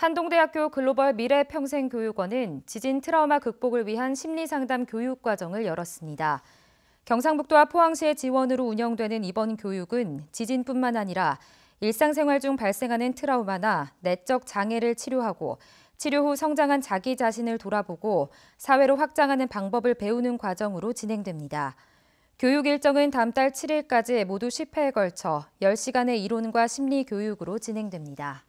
한동대학교 글로벌 미래평생교육원은 지진 트라우마 극복을 위한 심리상담 교육 과정을 열었습니다. 경상북도와 포항시의 지원으로 운영되는 이번 교육은 지진뿐만 아니라 일상생활 중 발생하는 트라우마나 내적 장애를 치료하고 치료 후 성장한 자기 자신을 돌아보고 사회로 확장하는 방법을 배우는 과정으로 진행됩니다. 교육 일정은 다음 달 7일까지 모두 10회에 걸쳐 10시간의 이론과 심리 교육으로 진행됩니다.